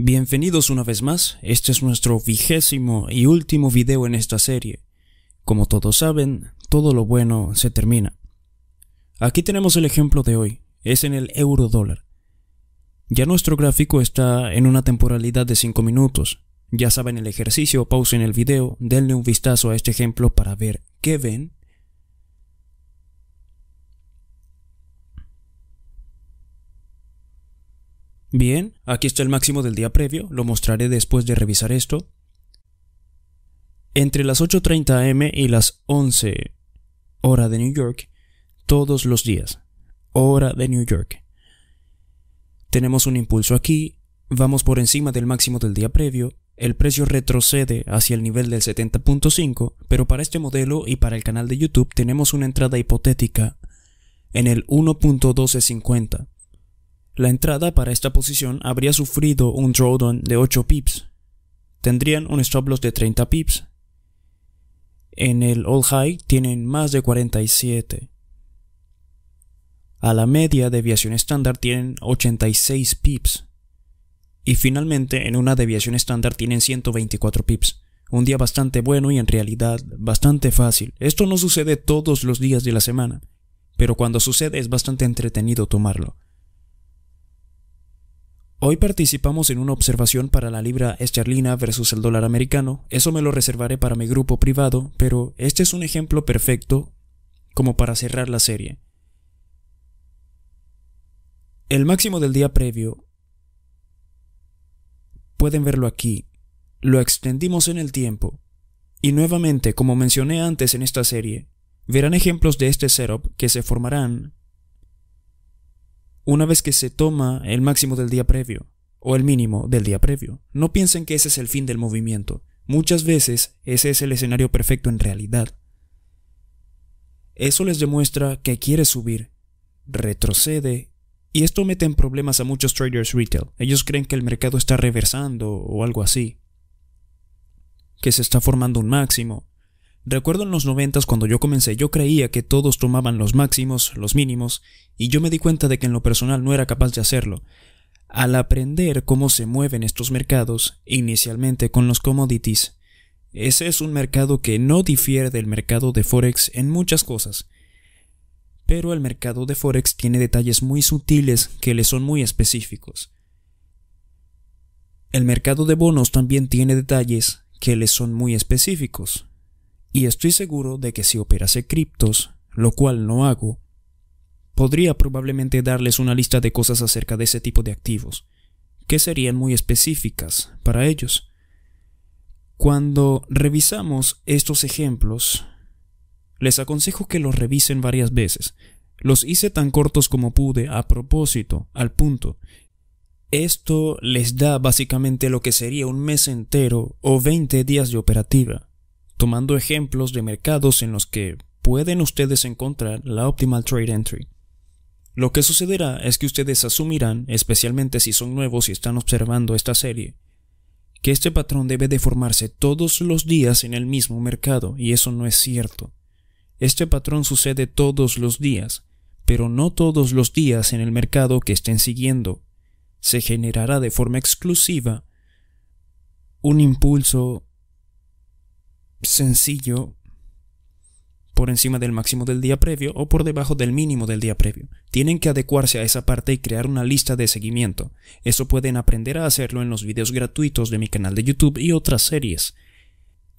Bienvenidos una vez más, este es nuestro vigésimo y último video en esta serie. Como todos saben, todo lo bueno se termina. Aquí tenemos el ejemplo de hoy, es en el euro dólar. Ya nuestro gráfico está en una temporalidad de 5 minutos. Ya saben el ejercicio, pausen el video, denle un vistazo a este ejemplo para ver qué ven Bien, aquí está el máximo del día previo, lo mostraré después de revisar esto. Entre las 8.30 am y las 11 hora de New York, todos los días, hora de New York. Tenemos un impulso aquí, vamos por encima del máximo del día previo, el precio retrocede hacia el nivel del 70.5, pero para este modelo y para el canal de YouTube tenemos una entrada hipotética en el 1.1250. La entrada para esta posición habría sufrido un drawdown de 8 pips. Tendrían un stop loss de 30 pips. En el all high tienen más de 47. A la media deviación estándar tienen 86 pips. Y finalmente en una deviación estándar tienen 124 pips. Un día bastante bueno y en realidad bastante fácil. Esto no sucede todos los días de la semana, pero cuando sucede es bastante entretenido tomarlo. Hoy participamos en una observación para la libra esterlina versus el dólar americano, eso me lo reservaré para mi grupo privado, pero este es un ejemplo perfecto como para cerrar la serie. El máximo del día previo, pueden verlo aquí, lo extendimos en el tiempo, y nuevamente, como mencioné antes en esta serie, verán ejemplos de este setup que se formarán una vez que se toma el máximo del día previo o el mínimo del día previo. No piensen que ese es el fin del movimiento. Muchas veces ese es el escenario perfecto en realidad. Eso les demuestra que quiere subir, retrocede y esto mete en problemas a muchos traders retail. Ellos creen que el mercado está reversando o algo así, que se está formando un máximo Recuerdo en los noventas cuando yo comencé, yo creía que todos tomaban los máximos, los mínimos, y yo me di cuenta de que en lo personal no era capaz de hacerlo. Al aprender cómo se mueven estos mercados, inicialmente con los commodities, ese es un mercado que no difiere del mercado de Forex en muchas cosas. Pero el mercado de Forex tiene detalles muy sutiles que le son muy específicos. El mercado de bonos también tiene detalles que le son muy específicos. Y estoy seguro de que si operase criptos, lo cual no hago, podría probablemente darles una lista de cosas acerca de ese tipo de activos, que serían muy específicas para ellos. Cuando revisamos estos ejemplos, les aconsejo que los revisen varias veces. Los hice tan cortos como pude, a propósito, al punto. Esto les da básicamente lo que sería un mes entero o 20 días de operativa tomando ejemplos de mercados en los que pueden ustedes encontrar la optimal trade entry. Lo que sucederá es que ustedes asumirán, especialmente si son nuevos y están observando esta serie, que este patrón debe de formarse todos los días en el mismo mercado, y eso no es cierto. Este patrón sucede todos los días, pero no todos los días en el mercado que estén siguiendo. Se generará de forma exclusiva un impulso sencillo por encima del máximo del día previo o por debajo del mínimo del día previo. Tienen que adecuarse a esa parte y crear una lista de seguimiento. Eso pueden aprender a hacerlo en los videos gratuitos de mi canal de YouTube y otras series.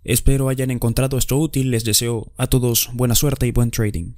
Espero hayan encontrado esto útil, les deseo a todos buena suerte y buen trading.